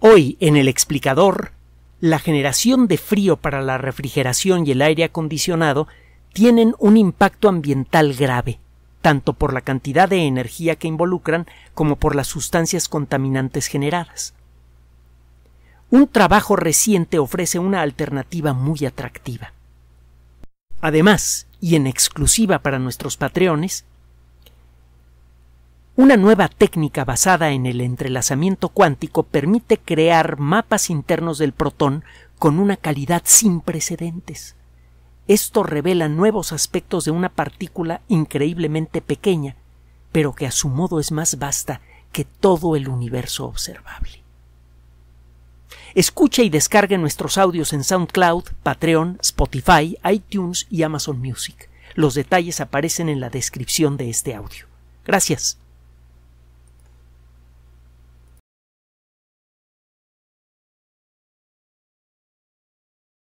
Hoy en el explicador, la generación de frío para la refrigeración y el aire acondicionado tienen un impacto ambiental grave, tanto por la cantidad de energía que involucran como por las sustancias contaminantes generadas. Un trabajo reciente ofrece una alternativa muy atractiva. Además, y en exclusiva para nuestros patreones, una nueva técnica basada en el entrelazamiento cuántico permite crear mapas internos del protón con una calidad sin precedentes. Esto revela nuevos aspectos de una partícula increíblemente pequeña, pero que a su modo es más vasta que todo el universo observable. Escucha y descargue nuestros audios en SoundCloud, Patreon, Spotify, iTunes y Amazon Music. Los detalles aparecen en la descripción de este audio. Gracias.